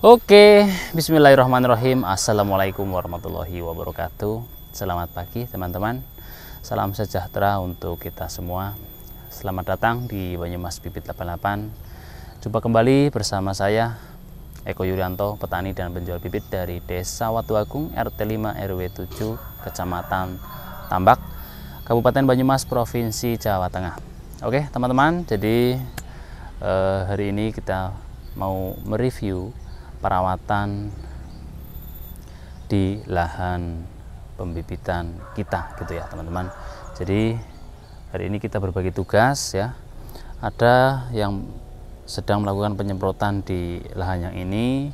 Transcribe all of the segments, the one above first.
Oke, bismillahirrahmanirrahim. Assalamualaikum warahmatullahi wabarakatuh. Selamat pagi, teman-teman. Salam sejahtera untuk kita semua. Selamat datang di Banyumas Bibit 88. Jumpa kembali bersama saya Eko Yuryanto, petani dan penjual bibit dari Desa Watu Agung RT 5 RW 7, Kecamatan Tambak, Kabupaten Banyumas, Provinsi Jawa Tengah. Oke, teman-teman, jadi eh, hari ini kita mau mereview perawatan di lahan pembibitan kita gitu ya teman-teman jadi hari ini kita berbagi tugas ya ada yang sedang melakukan penyemprotan di lahan yang ini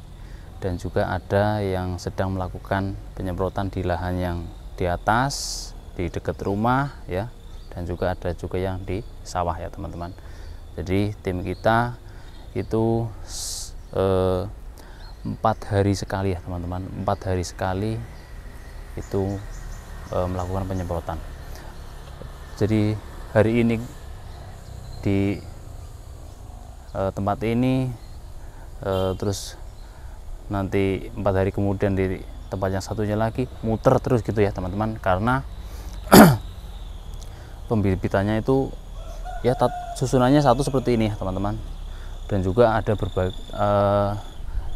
dan juga ada yang sedang melakukan penyemprotan di lahan yang di atas di dekat rumah ya dan juga ada juga yang di sawah ya teman-teman jadi tim kita itu eh, empat hari sekali ya teman-teman empat hari sekali itu e, melakukan penyemprotan jadi hari ini di e, tempat ini e, terus nanti empat hari kemudian di tempat yang satunya lagi muter terus gitu ya teman-teman karena pembibitannya itu ya tat, susunannya satu seperti ini ya teman-teman dan juga ada berbagai e,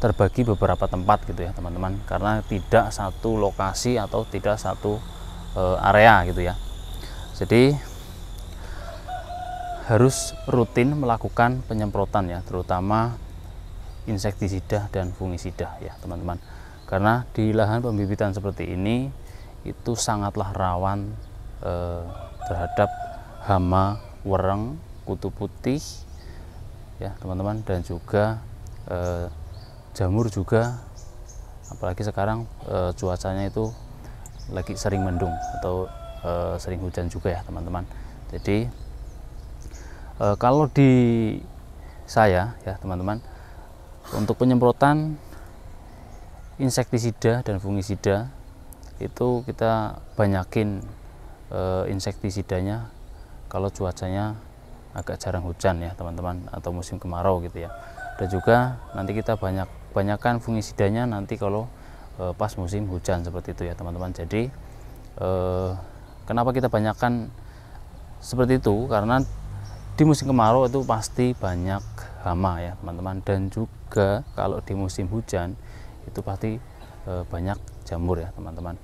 terbagi beberapa tempat gitu ya teman-teman karena tidak satu lokasi atau tidak satu e, area gitu ya jadi harus rutin melakukan penyemprotan ya terutama insektisida dan fungisida ya teman-teman karena di lahan pembibitan seperti ini itu sangatlah rawan e, terhadap hama wereng kutu putih ya teman-teman dan juga e, jamur juga apalagi sekarang e, cuacanya itu lagi sering mendung atau e, sering hujan juga ya teman-teman jadi e, kalau di saya ya teman-teman untuk penyemprotan insektisida dan fungisida itu kita banyakin e, insektisidanya kalau cuacanya agak jarang hujan ya teman-teman atau musim kemarau gitu ya dan juga nanti kita banyak kebanyakan fungisidanya nanti kalau e, pas musim hujan seperti itu ya teman-teman jadi e, kenapa kita banyakkan seperti itu karena di musim kemarau itu pasti banyak hama ya teman-teman dan juga kalau di musim hujan itu pasti e, banyak jamur ya teman-teman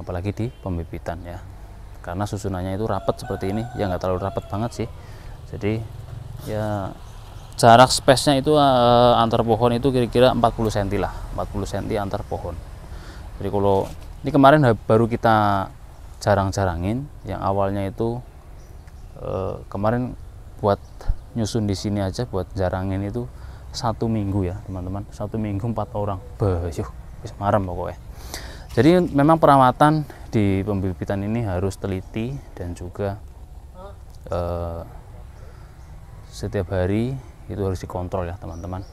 apalagi di pembibitan ya karena susunannya itu rapat seperti ini ya nggak terlalu rapat banget sih jadi ya jarak space-nya itu uh, antar pohon itu kira-kira 40 cm lah 40 cm antar pohon jadi kalau ini kemarin baru kita jarang-jarangin yang awalnya itu uh, kemarin buat nyusun di sini aja buat jarangin itu satu minggu ya teman-teman satu minggu empat orang bayuh bisa marem pokoknya jadi memang perawatan di pembibitan ini harus teliti dan juga uh, setiap hari itu harus dikontrol ya teman-teman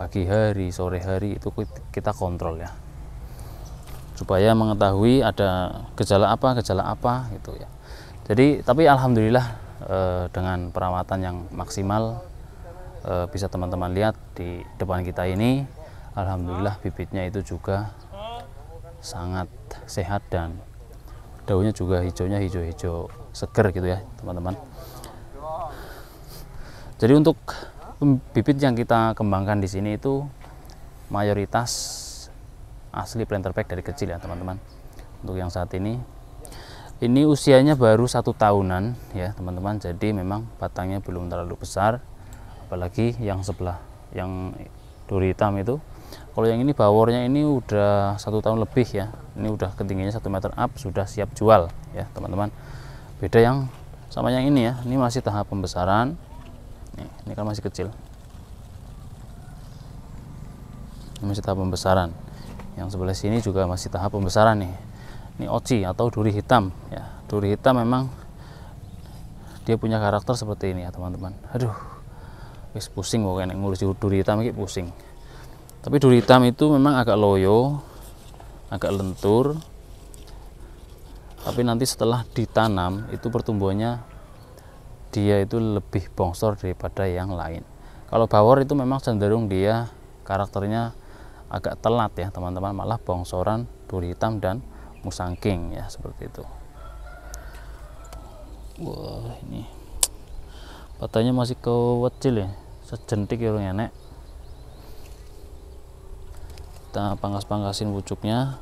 pagi hari sore hari itu kita kontrol ya supaya mengetahui ada gejala apa gejala apa gitu ya jadi tapi alhamdulillah eh, dengan perawatan yang maksimal eh, bisa teman-teman lihat di depan kita ini alhamdulillah bibitnya itu juga sangat sehat dan daunnya juga hijaunya hijau-hijau seger gitu ya teman-teman jadi untuk bibit yang kita kembangkan di sini itu mayoritas asli planter pack dari kecil ya teman-teman. Untuk yang saat ini ini usianya baru satu tahunan ya teman-teman. Jadi memang batangnya belum terlalu besar apalagi yang sebelah yang duri hitam itu. Kalau yang ini bawornya ini udah satu tahun lebih ya. Ini udah ketinggiannya satu meter up sudah siap jual ya teman-teman. Beda yang sama yang ini ya. Ini masih tahap pembesaran ini kan masih kecil ini masih tahap pembesaran yang sebelah sini juga masih tahap pembesaran nih ini oci atau duri hitam ya duri hitam memang dia punya karakter seperti ini ya teman-teman aduh wis pusing pokoknya ngurus duri hitam ini pusing tapi duri hitam itu memang agak loyo agak lentur tapi nanti setelah ditanam itu pertumbuhannya dia itu lebih bongsor daripada yang lain kalau bawor itu memang cenderung dia karakternya agak telat ya teman-teman malah bongsoran duri hitam dan musangking ya seperti itu wah ini batanya masih kecil ya sejentik ya nenek. kita pangkas-pangkasin pucuknya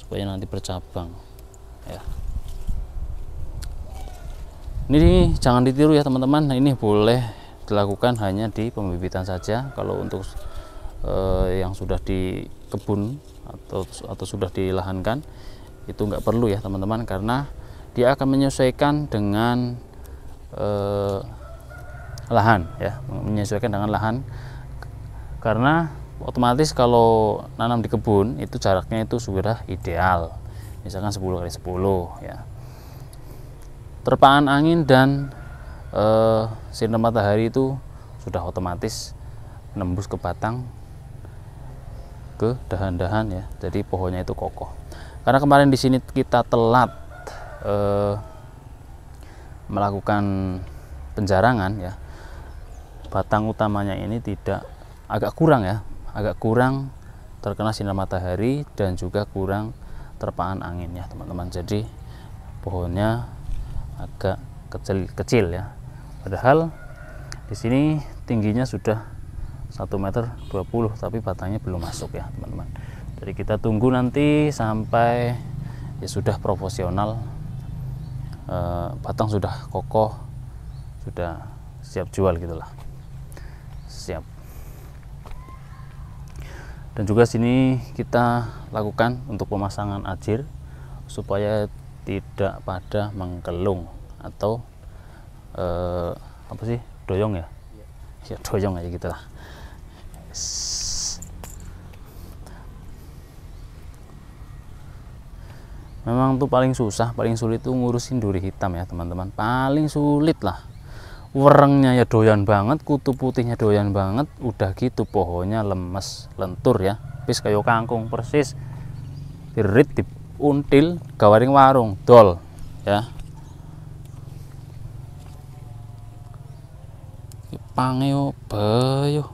supaya nanti bercabang ya ini jangan ditiru ya teman-teman nah, ini boleh dilakukan hanya di pembibitan saja kalau untuk eh, yang sudah di kebun atau atau sudah dilahankan itu enggak perlu ya teman-teman karena dia akan menyesuaikan dengan eh, lahan ya menyesuaikan dengan lahan karena otomatis kalau nanam di kebun itu jaraknya itu sudah ideal misalkan 10 kali 10 ya terpaan angin dan e, sinar matahari itu sudah otomatis nembus ke batang ke dahan-dahan ya jadi pohonnya itu kokoh karena kemarin di sini kita telat e, melakukan penjarangan ya batang utamanya ini tidak agak kurang ya agak kurang terkena sinar matahari dan juga kurang terpaan angin ya teman-teman jadi pohonnya agak kecil kecil ya padahal di sini tingginya sudah 1 meter 20 tapi batangnya belum masuk ya teman-teman jadi kita tunggu nanti sampai ya sudah proporsional e, eh, batang sudah kokoh sudah siap jual gitulah siap dan juga sini kita lakukan untuk pemasangan ajir supaya tidak pada mengkelung atau eh, apa sih doyong ya iya. ya doyong aja gitu lah memang tuh paling susah paling sulit tuh ngurusin duri hitam ya teman-teman paling sulit lah werengnya ya doyan banget kutu putihnya doyan banget udah gitu pohonnya lemes lentur ya bis kayu kangkung persis dirit di until gawaring warung dol ya pange yo bayo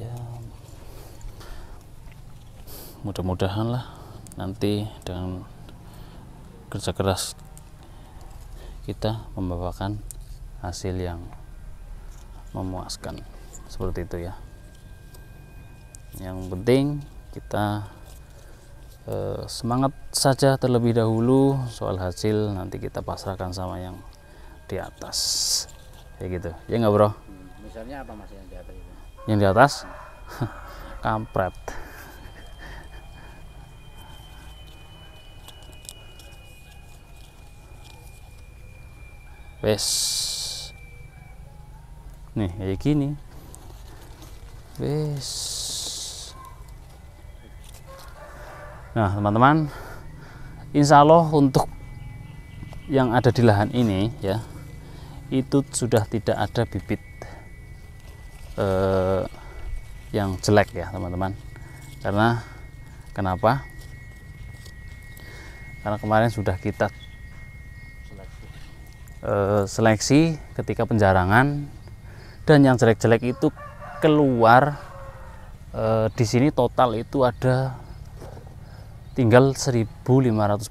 ya. mudah-mudahan lah nanti dengan kerja keras kita membawakan hasil yang memuaskan seperti itu ya yang penting kita e, semangat saja terlebih dahulu soal hasil nanti kita pasrahkan sama yang di atas ya gitu ya nggak bro hmm, misalnya apa mas yang di atas itu? yang di atas kampret wes nih kayak gini wes nah teman-teman insya Allah untuk yang ada di lahan ini ya itu sudah tidak ada bibit eh, yang jelek ya teman-teman karena kenapa karena kemarin sudah kita Eh, seleksi ketika penjarangan dan yang jelek-jelek itu keluar e, di sini total itu ada tinggal 1500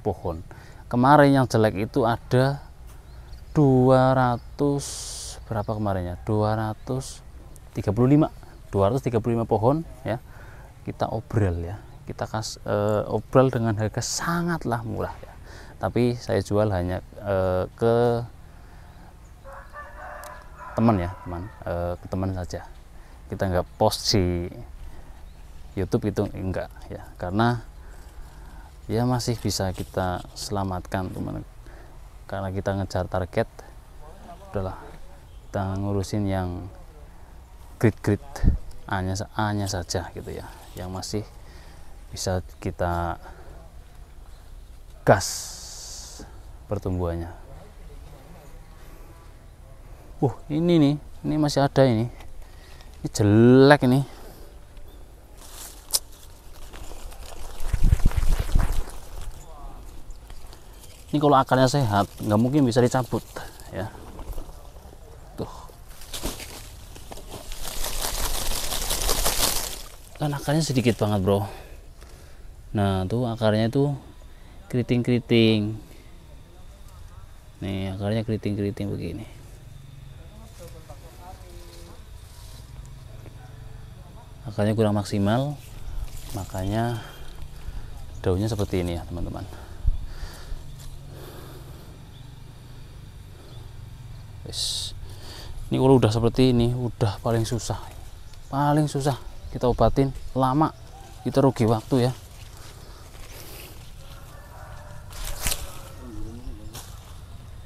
pohon kemarin yang jelek itu ada 200 berapa kemarin ya 235 235 pohon ya kita obrol ya kita kas e, obrol dengan harga sangatlah murah ya tapi saya jual hanya e, ke teman ya teman e, ke teman saja kita nggak post di YouTube itu enggak ya karena ya masih bisa kita selamatkan teman karena kita ngejar target adalah, kita ngurusin yang grid-grid hanya nya saja gitu ya yang masih bisa kita gas pertumbuhannya Wuh, ini nih, ini masih ada ini. Ini jelek ini. Ini kalau akarnya sehat, nggak mungkin bisa dicabut, ya. Tuh. Kan akarnya sedikit banget, Bro. Nah, tuh akarnya itu keriting-keriting. Nih, akarnya keriting-keriting begini. makanya kurang maksimal makanya daunnya seperti ini ya teman-teman ini kalau udah seperti ini udah paling susah paling susah kita obatin lama kita rugi waktu ya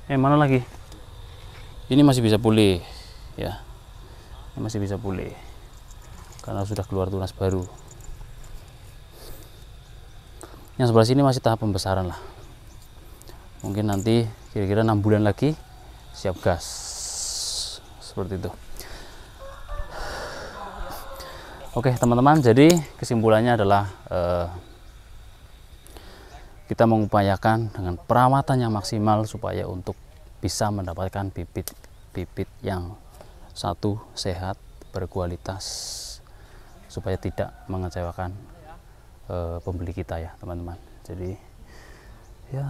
eh mana lagi ini masih bisa pulih ya ini masih bisa pulih karena sudah keluar tunas baru yang sebelah sini masih tahap pembesaran lah mungkin nanti kira-kira enam -kira bulan lagi siap gas seperti itu oke teman-teman jadi kesimpulannya adalah eh, kita mengupayakan dengan perawatan yang maksimal supaya untuk bisa mendapatkan bibit bibit yang satu sehat berkualitas supaya tidak mengecewakan uh, pembeli kita ya teman-teman jadi ya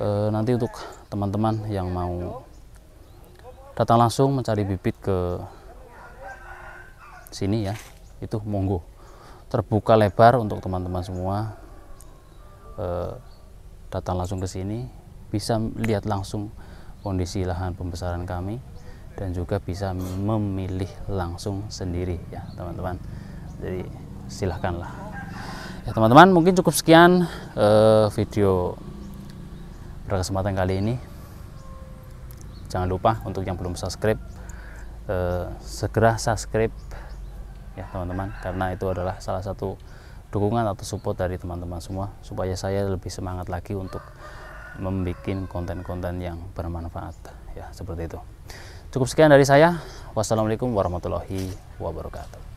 uh, nanti untuk teman-teman yang mau datang langsung mencari bibit ke sini ya itu monggo terbuka lebar untuk teman-teman semua uh, datang langsung ke sini bisa lihat langsung kondisi lahan pembesaran kami dan juga bisa memilih langsung sendiri ya teman-teman jadi silahkanlah ya teman-teman mungkin cukup sekian eh, video pada kesempatan kali ini jangan lupa untuk yang belum subscribe eh, segera subscribe ya teman-teman karena itu adalah salah satu dukungan atau support dari teman-teman semua supaya saya lebih semangat lagi untuk membuat konten-konten yang bermanfaat ya seperti itu Cukup sekian dari saya. Wassalamualaikum warahmatullahi wabarakatuh.